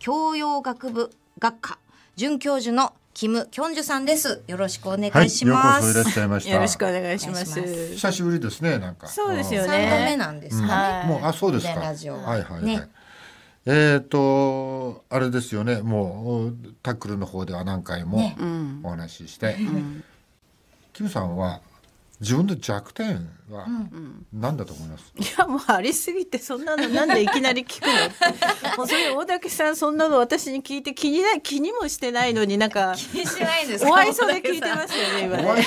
教養学部学科准教授のキム・キョンジュさんです。よろしくお願いします。はい、よよろしくお願いします。久しぶりですね、なんか。そうですよね。三度目なんですかね。うんもうあそうですか。ラジオは。はいはい、はい、ね。えっ、ー、とあれですよね。もうタックルの方では何回もお話しして、ねうん、キムさんは自分の弱点は何だと思います、うんうん、いやもうありすぎてそんなのなんでいきなり聞くの もうそれ大竹さんそんなの私に聞いて気にな気にもしてないのになんか気にしないんですお愛想で聞いてますよね今ねお愛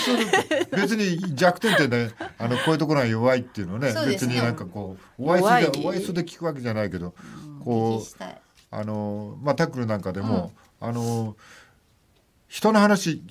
で別に弱点ってねあのこういうところが弱いっていうのね、ね、別になんかこうお愛想でお愛想で聞くわけじゃないけど、うん、こうあのまあタックルなんかでも、うん、あの人の話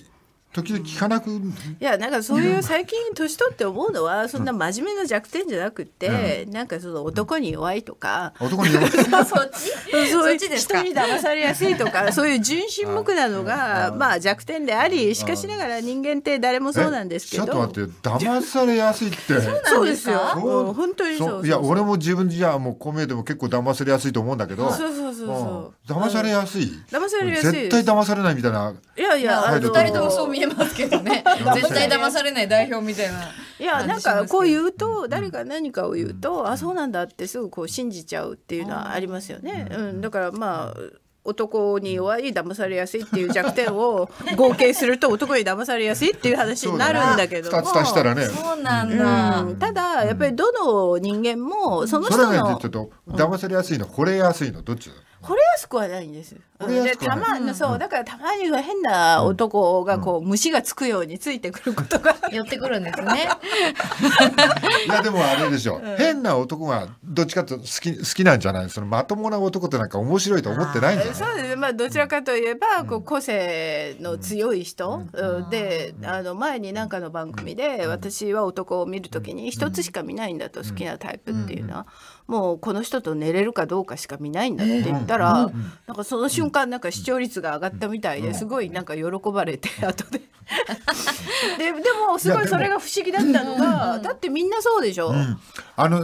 時々聞かなく、うん、いやなんかそういう最近年取って思うのはそんな真面目な弱点じゃなくて、うん、なんかその男に弱いとか、うん、男に弱い そっちそっちです人に騙されやすいとか そういう純真目なのがまあ弱点でありしかしながら人間って誰もそうなんですけどちょっと待って騙されやすいってそうですよう本当にそういや俺も自分じゃもうこうでも結構騙されやすいと思うんだけど、そうそうそうそう、騙されやすい、騙されやすい、絶対騙されないみたいないやいや、二人ともそう見えますけど ね。絶対騙されない代表みたいな。いや、なんかこう言うと、誰か何かを言うと、あ、そうなんだってすぐこう信じちゃうっていうのはありますよね。うん、だからまあ。男に弱い騙されやすいっていう弱点を 合計すると男に騙されやすいっていう話になるんだけどもそう、したらねそうなんだ、うん、ただやっぱりどの人間もその人の、っ騙されやすいのこれやすいのどっちだこれ安くはないんです。でたま、そうだからたまには変な男がこう、虫がつくようについてくることが寄ってくるんですね。いやでもあれでしょう、うん、変な男がどっちかと好き好きなんじゃないそのまともな男ってなんか面白いと思ってないんじゃそうですね。まあどちらかといえば、こう個性の強い人、で、あの前になんかの番組で、私は男を見るときに一つしか見ないんだと好きなタイプっていうのは。もうこの人と寝れるかどうかしか見ないんだって言ったら、なんかその瞬間なんか視聴率が上がったみたいですごいなんか喜ばれて後で ででもすごいそれが不思議だったのがだってみんなそうでしょ。うん、あの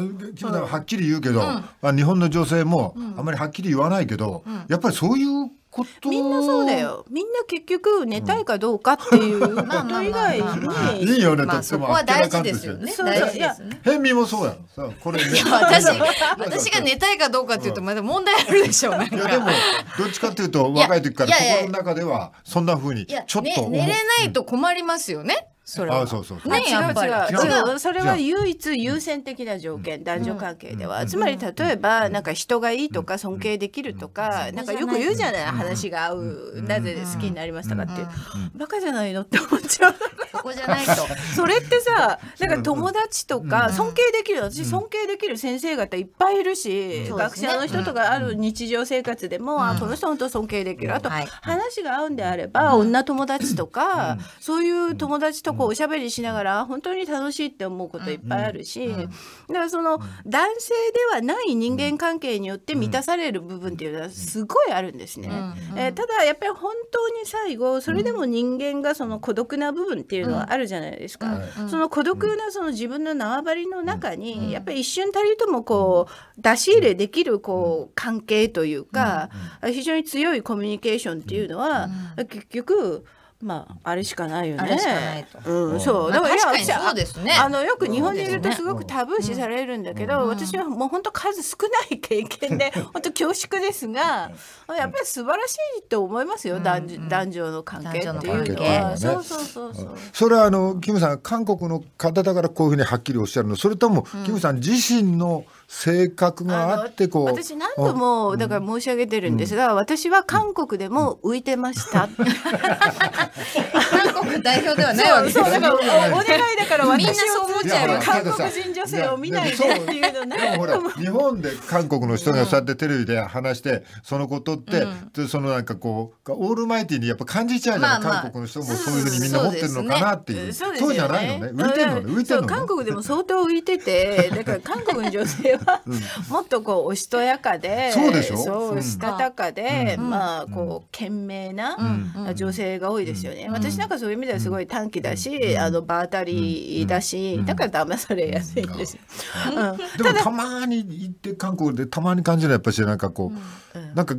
はっきり言うけど、まあ、日本の女性もあんまりはっきり言わないけど、やっぱりそういうみんなそうだよみんな結局寝たいかどうかっていうこと以外にいいよねとっても大事ですよね大事ですね変身もそうやさこれい私 私が寝たいかどうかっていうとまだ問題あるでしょういやでもどっちかっていうと若い時から心の中ではそんな風にちょっと寝れないと困りますよねそれは。そうそうそうねやっぱり違うそれは唯一優先的な条件、男女関係では、つまり例えばなんか人がいいとか尊敬できるとか、なんかよく言うじゃない、話が合う、なぜ好きになりましたかって、バカじゃないのって思っちゃう。そこじゃないと。それってさ、なんか友達とか尊敬できる私尊敬できる先生方いっぱいいるし、学者の人とかある日常生活でも、あこの人本当尊敬できる。あと話が合うんであれば、女友達とか、そういう友達とかこうおしゃべりしながら本当に楽しいって思うこといっぱいあるし、だからその男性ではない人間関係によって満たされる部分っていうのはすごいあるんですね。えー、ただやっぱり本当に最後それでも人間がその孤独な部分っていうのはあるじゃないですか。その孤独なその自分の縄張りの中にやっぱり一瞬たりともこう出し入れできるこう関係というか非常に強いコミュニケーションっていうのは結局まああれしかないよね。そう。でも、ら、ま確かそうですね。あのよく日本にいるとすごくタブー視されるんだけど、私はもう本当数少ない経験で 本当恐縮ですが、やっぱり素晴らしいと思いますよ。男女男女の関係っていうのは。そうそうそうそう。それはあのキムさん韓国の方だからこういうふうにはっきりおっしゃるの。それともキムさん自身の、性格があってこう私何度もだから申し上げてるんですが、うん、私は韓国でも浮いてました、韓国代表ではないわけですそうだからお願いだから私は韓国人女性を見ないでっていうのねほら日本で韓国の人がそうやってテレビで話して、そのことって、うん、そのなんかこうオールマイティにやっぱ感じちゃうじゃない、まあまあ、韓国の人もそういうふうにみんな思ってるのかなっていうそう,、じゃないのね浮いてるのね浮いてるの、ね、韓国でも相当浮いててだから韓国の女性は、もっとこうおしとやかでそうでしょそうしたたかで、まあこう懸命な女性が多いですよね、私なんかそういう意味ではすごい短期だし、あの場当たりだし、だから騙されやすいんですよ、でもたまに行って韓国でたまに感じるのはやっぱしなんかこう、うなんか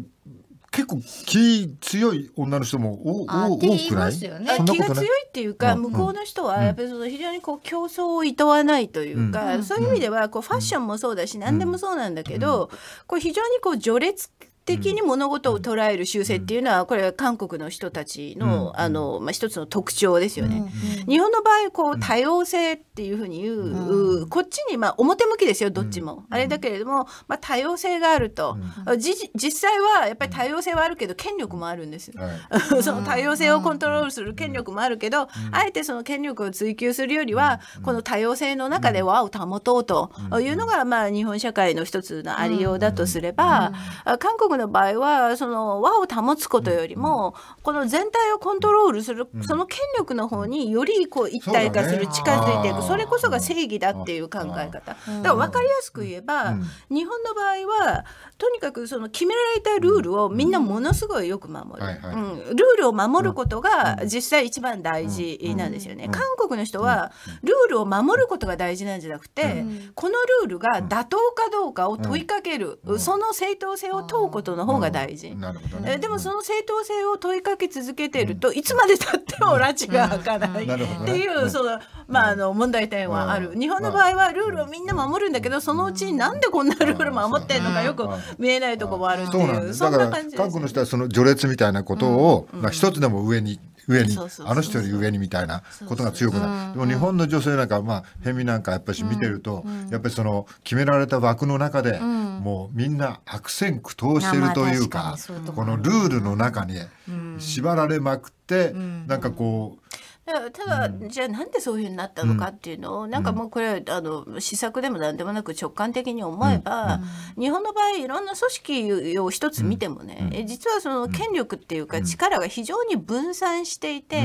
結構気強い女の人も多くない、ね、気が強いっていうか、向こうの人はやっぱりその非常にこう競争をいとわないというか、そういう意味ではこうファッションもそうだし何でもそうなんだけど、こう非常にこう序列的に物事を捉える習性っていうのはこれは韓国の人たちの,、あのまあ、一つの特徴ですよね。日本の場合こう多様性っていうふうに言う、こっちにまあ表向きですよどっちも、あれだけれども、まあ、多様性があると、実際はやっぱり多様性はあるけど権力もあるんです、その多様性をコントロールする権力もあるけど、あえてその権力を追求するよりはこの多様性の中で和を保とうというのがまあ日本社会の一つのありようだとすれば、韓国の場合はその和を保つことよりも、この全体をコントロールする、その権力の方によりこう一体化する、近づいていくそれこそが正義だっていう考え方だから分かりやすく言えば、日本の場合はとにかくその決められたルールをみんなものすごいよく守る、うんルールを守ることが実際一番大事なんですよね。韓国の人はルールを守ることが大事なんじゃなくて、このルールが妥当かどうかを問いかける、その正当性を問うことことの方が大事、なるほどね、でもその正当性を問いかけ続けてると、いつまでたっても拉致が開かない、っていう、そのまああの問題点はある、日本の場合はルールをみんな守るんだけどそのうちになんでこんなルール守ってんのかよく見えないとこもあるっていう、そうなんだから韓国の人はその序列みたいなことを、まあ、一つでも上に上にあの人より上にみたいなことが強くなる、でも日本の女性なんかまあ辺見なんかやっぱし見てると、やっぱりその決められた枠の中で、もうみんな悪戦苦闘してるというか,、このルールの中に縛られまくって、なんかこうただ、うん、じゃあなんでそういうふうになったのかっていうのを、うん、なんかもうこれあの試作でも何でもなく直感的に思えば、うん、日本の場合いろんな組織を一つ見てもね、うん、実はその権力っていうか力が非常に分散していて、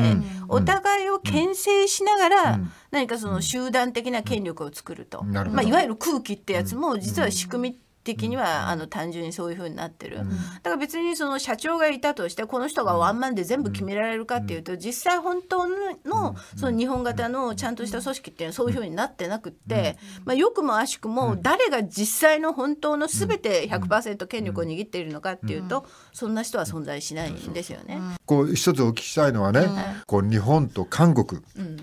お互いを牽制しながら、何かその集団的な権力を作ると、まあ、いわゆる空気ってやつも実は仕組み的には、あの単純にそういうふうになってる、だから別にその社長がいたとしてこの人がワンマンで全部決められるかっていうと、実際本当のその日本型のちゃんとした組織っていうのはそういうふうになってなくって、まあ、よくも悪しくも誰が実際の本当の全て100%権力を握っているのかっていうと、そんな人は存在しないんですよね。こう一つお聞きしたいのはね、こう日本と韓国、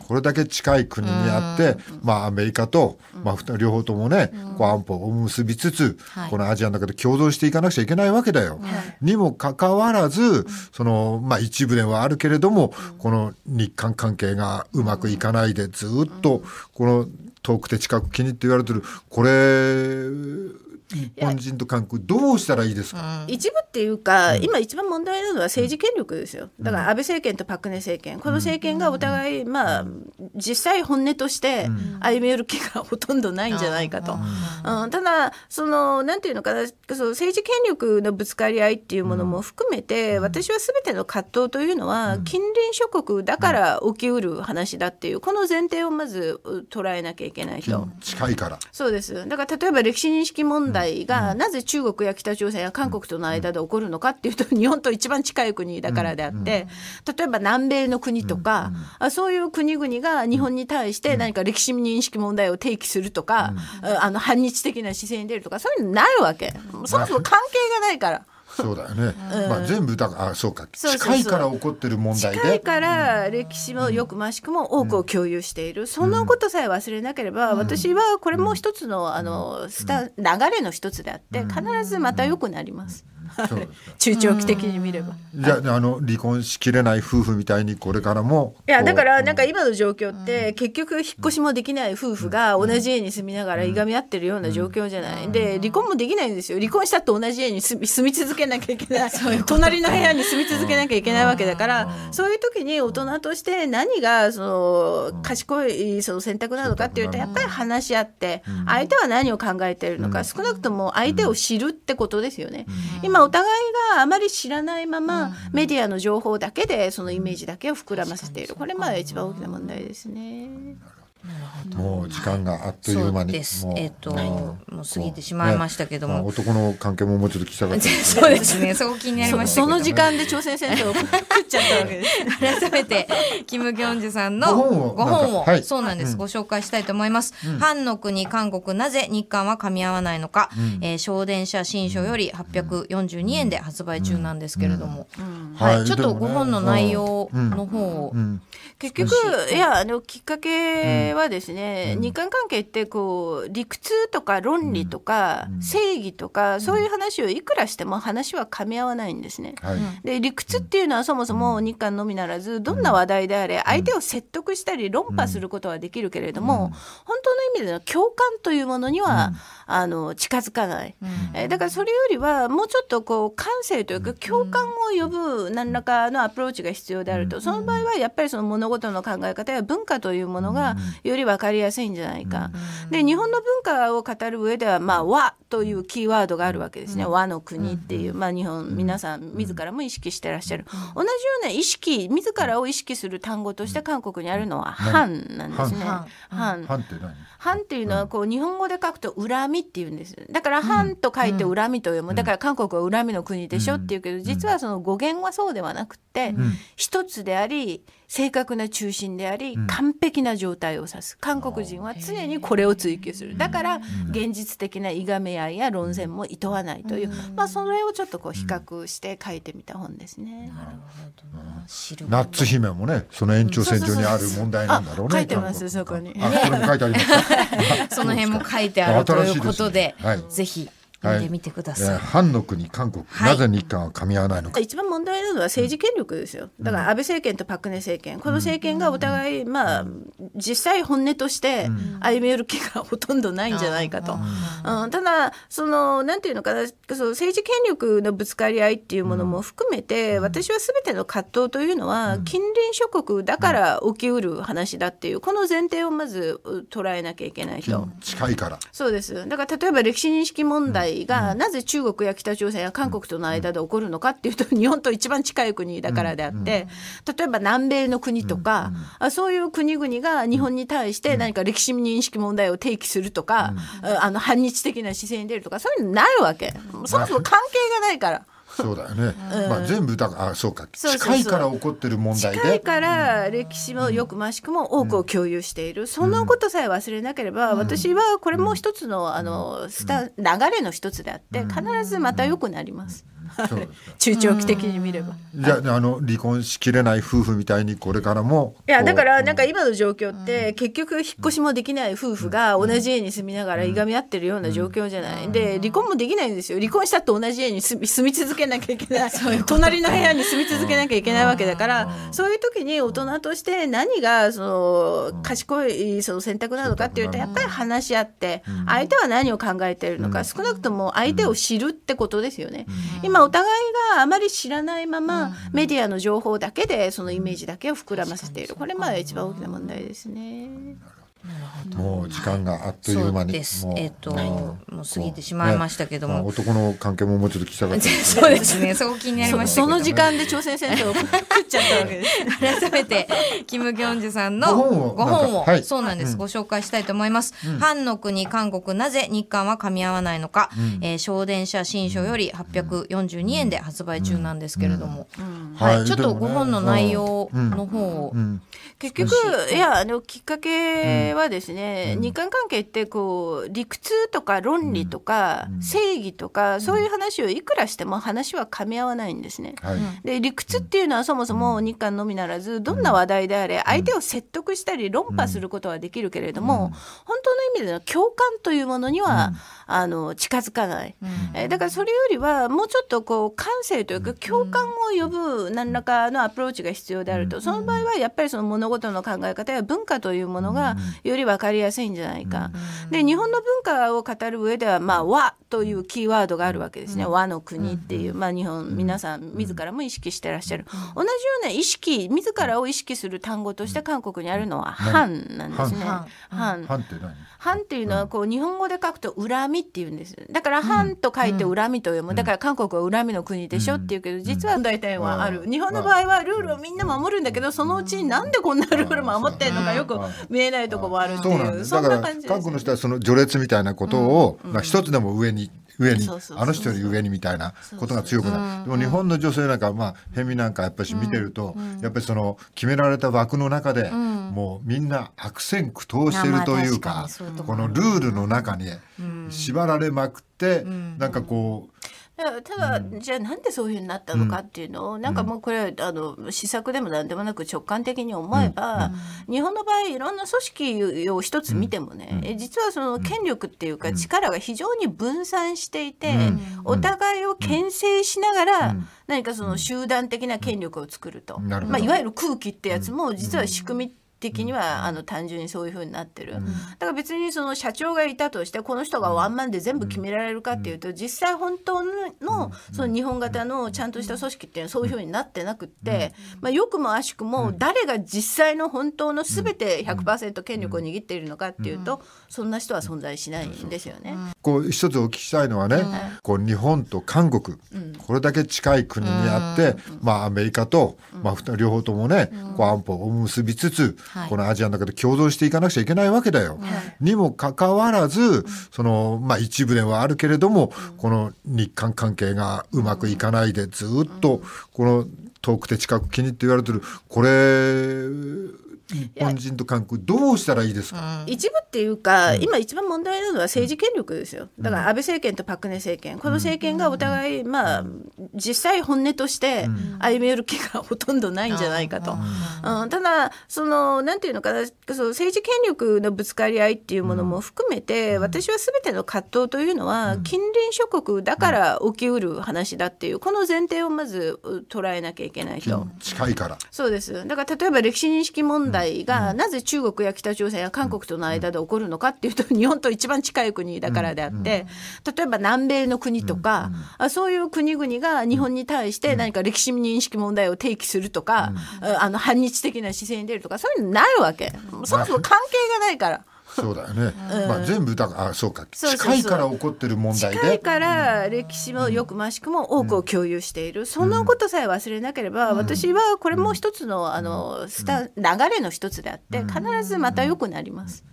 これだけ近い国にあって、まあ、アメリカと、まあ、両方ともね、こう安保を結びつつはい、このアジアの中で共存していかなくちゃいけないわけだよ。はい、にもかかわらず、その、まあ一部ではあるけれども、この日韓関係がうまくいかないでずっと、この遠くて近く気にって言われてる、これ、日本人と韓国どうしたらいいですか、一部っていうか、うん、今一番問題なのは政治権力ですよだから安倍政権とパク・ネ政権この政権がお互い、まあ実際本音として歩み寄る気がほとんどないんじゃないかと、うん、ただそのなんていうのかなその政治権力のぶつかり合いっていうものも含めて、私は全ての葛藤というのは近隣諸国だから起きうる話だっていうこの前提をまず捉えなきゃいけないと。近いからそうですだから例えば歴史認識問題がなぜ中国や北朝鮮や韓国との間で起こるのかっていうと日本と一番近い国だからであって例えば南米の国とかそういう国々が日本に対して何か歴史認識問題を提起するとかあの反日的な姿勢に出るとかそういうのないわけそもそも関係がないから。そうだよね、まあ、全部だあそうか近いから起こってる問題で近いから歴史もよくましくも多くを共有している、そんなことさえ忘れなければ、私はこれも一つのあのスタ流れの一つであって必ずまた良くなります。中長期的に見ればじゃあの離婚しきれない夫婦みたいにこれからもいやだからなんか今の状況って、結局引っ越しもできない夫婦が同じ家に住みながらいがみ合ってるような状況じゃない、ん、で離婚もできないんですよ離婚したと同じ家に住み続けなきゃいけない 隣の部屋に住み続けなきゃいけないわけだから、そういう時に大人として何がその賢いその選択なのかっていうとやっぱり話し合って相手は何を考えてるのか少なくとも相手を知るってことですよね。今お互いがあまり知らないまま、メディアの情報だけでそのイメージだけを膨らませているこれまあ一番大きな問題ですね。時間があっという間に、です。えっ、ー、と、もう過ぎてしまいましたけども、ね男の関係ももうちょっと聞きたかった そうですねそこ気になりましたその時間で朝鮮戦争を食っちゃったわけです改めてキム・ギョンジュさんのご本を、はい、そうなんです、ご紹介したいと思います、うん、藩の国韓国なぜ日韓は噛み合わないのか、うん、えー、電車新書より842円で発売中なんですけれども、はい、ちょっとご本の内容の方を、結局いやあのきっかけはですね、日韓関係ってこう理屈とか論理とか正義とかそういう話をいくらしても話は噛み合わないんですね。で理屈っていうのはそもそも日韓のみならずどんな話題であれ相手を説得したり論破することはできるけれども本当の意味での共感というものにはあの近づかない。えだからそれよりはもうちょっとこう感性というか共感を呼ぶ何らかのアプローチが必要であるとその場合はやっぱりその物事の考え方や文化というものがより分かりやすいんじゃないか。で日本の文化を語る上では、まあ、和というキーワードがあるわけですね、和の国っていう、まあ、日本皆さん自らも意識してらっしゃる同じような意識自らを意識する単語として韓国にあるのは「反」なんですね。反っていうのはこう日本語で書くと「恨み」っていうんですだから「反」と書いて「恨み」と読むだから韓国は恨みの国でしょっていうけど実はその語源はそうではなくって一つであり正確な中心であり、完璧な状態を指す韓国人は常にこれを追求するだから現実的ないがめ合いや論戦もいとわないという、まあ、それをちょっとこう比較して書いてみた本ですね。ナッツ姫もねその延長線上にある問題なんだろうね。書いてますそこに。あ、そこに書いてあります。その辺も書いてあるということで、でねはい、ぜひ。見てみてください。反、はい、の国韓国、なぜ日韓は噛み合わないのか。一番問題なのは政治権力ですよ。だから安倍政権とパクネ政権、この政権がお互い、まあ実際本音として歩み寄る気がほとんどないんじゃないかと。うん、ただそのなんていうのかな、その政治権力のぶつかり合いっていうものも含めて、私はすべての葛藤というのは近隣諸国だから起きうる話だっていうこの前提をまず捉えなきゃいけないと。近いから。そうです。だから例えば歴史認識問題がなぜ中国や北朝鮮や韓国との間で起こるのかっていうと日本と一番近い国だからであって例えば南米の国とかそういう国々が日本に対して何か歴史認識問題を提起するとかあの反日的な姿勢に出るとかそういうのないわけそもそも関係がないから。そうだよね、まあ、全部だあそうか近いから起こってる問題で近いから歴史もよくましくも多くを共有している、そんなことさえ忘れなければ、私はこれも一つのあのスタ流れの一つであって必ずまた良くなります。中長期的に見ればじゃあ,、あの離婚しきれない夫婦みたいにこれからもいやだからなんか今の状況って、結局引っ越しもできない夫婦が同じ家に住みながらいがみ合ってるような状況じゃない、で離婚もできないんですよ離婚したと同じ家に住み続けなきゃいけない 隣の部屋に住み続けなきゃいけないわけだから、そういう時に大人として何がその賢いその選択なのかっていうとやっぱり話し合って、相手は何を考えてるのか、少なくとも相手を知るってことですよね。今お互いがあまり知らないまま、メディアの情報だけでそのイメージだけを膨らませているこれまあ一番大きな問題ですね。もう時間があっという間に、はえっ、と、もう過ぎてしまいましたけども、男の関係ももうちょっと聞きたかった そうですねそこ気になりましたその時間で朝鮮戦争を食っちゃったわけです 改めてキム・ギョンジュさんのご本を、そうなんです、ご紹介したいと思います、う藩の国韓国なぜ日韓は噛み合わないのか、うえ省電車新書より842円で発売中なんですけれども、はい、はい、ちょっとご本の内容の方を、結局いやあのきっかけ、はですね、日韓関係ってこう理屈とか論理とか正義とか、そういう話をいくらしても話は噛み合わないんですね。で理屈っていうのはそもそも日韓のみならずどんな話題であれ相手を説得したり論破することはできるけれども、本当の意味での共感というものには、うんあの近づかない、えだからそれよりはもうちょっとこう感性というか共感を呼ぶ何らかのアプローチが必要であると、その場合はやっぱりその物事の考え方や文化というものがより分かりやすいんじゃないか、で日本の文化を語る上では、まあ、和というキーワードがあるわけですね、和の国っていう、まあ、日本皆さん自らも意識してらっしゃる同じような意識自らを意識する単語として韓国にあるのは「反」なんですね。反って何反っていうのはこう日本語で書くと恨みっていうんですだから「反」と書いて恨みと読むだから韓国は恨みの国でしょっていうけど実は大体はある日本の場合はルールをみんな守るんだけどそのうちになんでこんなルール守ってんのかよく見えないとこもあるっていうそんな感じです、その序列みたいなことを、うんうん、まあ、一つでも上に上にあの人より上にみたいなことが強くなる、でも日本の女性なんかまあヘミなんかやっぱし見てると、やっぱりその決められた枠の中で、もうみんな悪戦苦闘してるというか,、このルールの中に縛られまくって、うなんかこう。ただ、じゃあなんでそういうふうになったのかっていうのを、なんかもうこれあの施策でも何でもなく直感的に思えば、日本の場合いろんな組織を一つ見てもね、実はその権力っていうか力が非常に分散していて、お互いを牽制しながら、何かその集団的な権力を作ると、まあ、いわゆる空気ってやつも実は仕組み的には、あの単純にそういうふうになってる、だから別にその社長がいたとしてこの人がワンマンで全部決められるかっていうと、実際本当のその日本型のちゃんとした組織っていうのはそういうふうになってなくって、まあ、よくも悪しくも誰が実際の本当の全て100%権力を握っているのかっていうと、そんな人は存在しないんですよね。こう一つお聞きしたいのはね、こう日本と韓国、これだけ近い国にあって、まあアメリカと、まあ、両方ともね、こう安保を結びつつ、このアジアの中で共存していかなくちゃいけないわけだよ。にもかかわらず、その、まあ一部ではあるけれども、この日韓関係がうまくいかないでずっと、この遠くて近く気にって言われてる、これ、日本人と韓国どうしたらいいですか、うん、一部っていうか、うん、今一番問題なのは政治権力ですよだから安倍政権とパク・ネ政権この政権がお互い、まあ実際本音として歩み寄る気がほとんどないんじゃないかと、うん、ただそのなんていうのかなその政治権力のぶつかり合いっていうものも含めて、私は全ての葛藤というのは近隣諸国だから起きうる話だっていうこの前提をまず捉えなきゃいけないと。近いからそうですだから例えば歴史認識問題がなぜ中国や北朝鮮や韓国との間で起こるのかっていうと日本と一番近い国だからであって例えば南米の国とかそういう国々が日本に対して何か歴史認識問題を提起するとかあの反日的な姿勢に出るとかそういうのないわけそもそも関係がないから。そうだよね、まあ、全部だあそうか近いから起こってる問題で近いから歴史もよくましくも多くを共有している、そんなことさえ忘れなければ、私はこれも一つのあのスタ流れの一つであって必ずまた良くなります。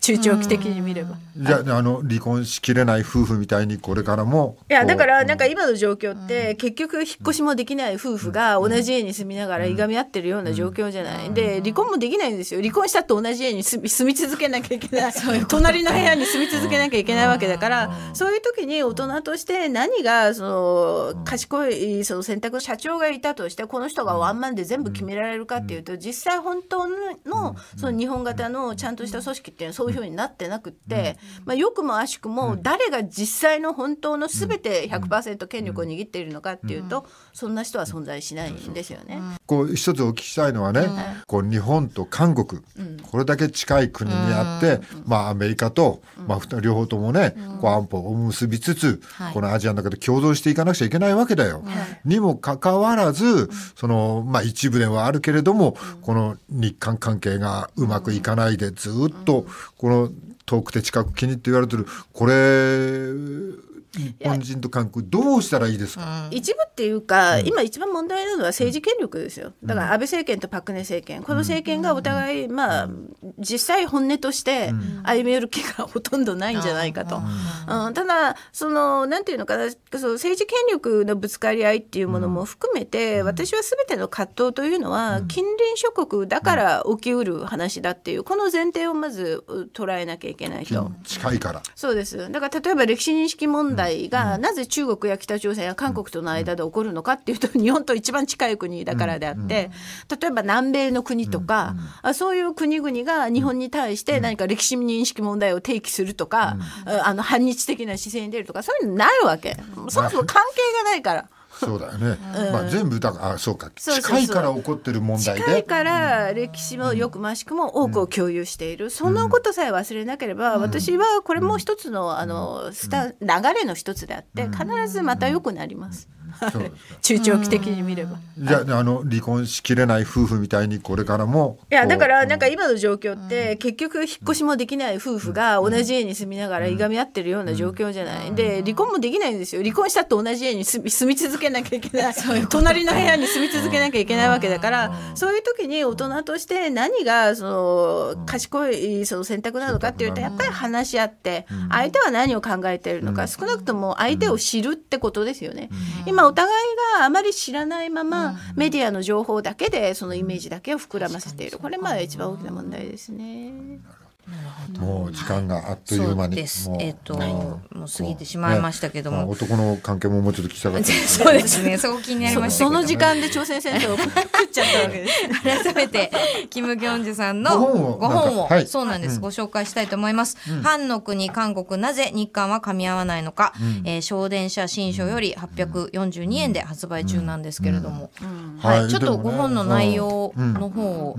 中長期的に見ればじゃああの離婚しきれない夫婦みたいにこれからもいやだからなんか今の状況って、結局引っ越しもできない夫婦が同じ家に住みながらいがみ合ってるような状況じゃない、で離婚もできないんですよ離婚したって同じ家に住み続けなきゃいけない 隣の部屋に住み続けなきゃいけないわけだから、そういう時に大人として何がその賢いその選択社長がいたとしてこの人がワンマンで全部決められるかっていうと実際本当のその日本型のちゃんとした組織ってそういうふうになってなくって、まあ、よくも悪しくも誰が実際の本当の全て100%権力を握っているのかっていうと、そんな人は存在しないんですよね。こう一つお聞きしたいのはね、こう日本と韓国、これだけ近い国にあって、まあ、アメリカと、まあ、両方ともね、こう安保を結びつつ、このアジアの中で共存していかなくちゃいけないわけだよ。にもかかわらずその、まあ、一部ではあるけれども、この日韓関係がうまくいかないでずっっとこの遠くて近く気に入って言われてるこれ日本人と韓国どうしたらいいですか、一部っていうか、うん、今一番問題なのは政治権力ですよだから安倍政権とパク・ネ政権この政権がお互い、まあ実際本音として歩み寄る気がほとんどないんじゃないかと、うん、ただそのなんていうのかなその政治権力のぶつかり合いっていうものも含めて、私は全ての葛藤というのは近隣諸国だから起きうる話だっていうこの前提をまず捉えなきゃいけないと。近いからそうですだから例えば歴史認識問題がなぜ中国や北朝鮮や韓国との間で起こるのかっていうと日本と一番近い国だからであって例えば南米の国とかそういう国々が日本に対して何か歴史認識問題を提起するとかあの反日的な姿勢に出るとかそういうのないわけそもそも関係がないから。そうだよね、まあ、全部だあそうか近いから起こってる問題で近いから歴史もよくましくも多くを共有している、そんなことさえ忘れなければ、私はこれも一つのあのスタ流れの一つであって必ずまた良くなります。中長期的に見ればじゃあ,、あの離婚しきれない夫婦みたいにこれからもいやだからなんか今の状況って、結局引っ越しもできない夫婦が同じ家に住みながらいがみ合ってるような状況じゃない、で離婚もできないんですよ離婚したと同じ家に住み続けなきゃいけない 隣の部屋に住み続けなきゃいけないわけだから、そういう時に大人として何がその賢いその選択なのかっていうとやっぱり話し合って、相手は何を考えているのか、少なくとも相手を知るってことですよね。今大互いがあまり知らないまま、メディアの情報だけでそのイメージだけを膨らませているこれまあ一番大きな問題ですね。もうう時間があっという間に、そうですえっ、ー、と、はい、もう過ぎてしまいましたけども、ね、男の関係ももうちょっと聞きたかったそうですねそこ気になりましたその時間で朝鮮戦争を食っちゃったわけです改めて キム・ギョンジュさんのご本を、はい、そうなんです、ご紹介したいと思います、うん、藩の国韓国なぜ日韓は噛み合わないのか、うん、えー、小電車新書より842円で発売中なんですけれども、はい、ちょっとご本の内容の方を、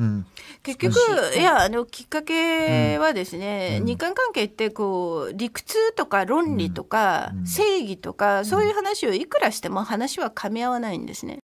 結局いやあのきっかけはですね、日韓関係ってこう理屈とか論理とか正義とかそういう話をいくらしても話は噛み合わないんですね。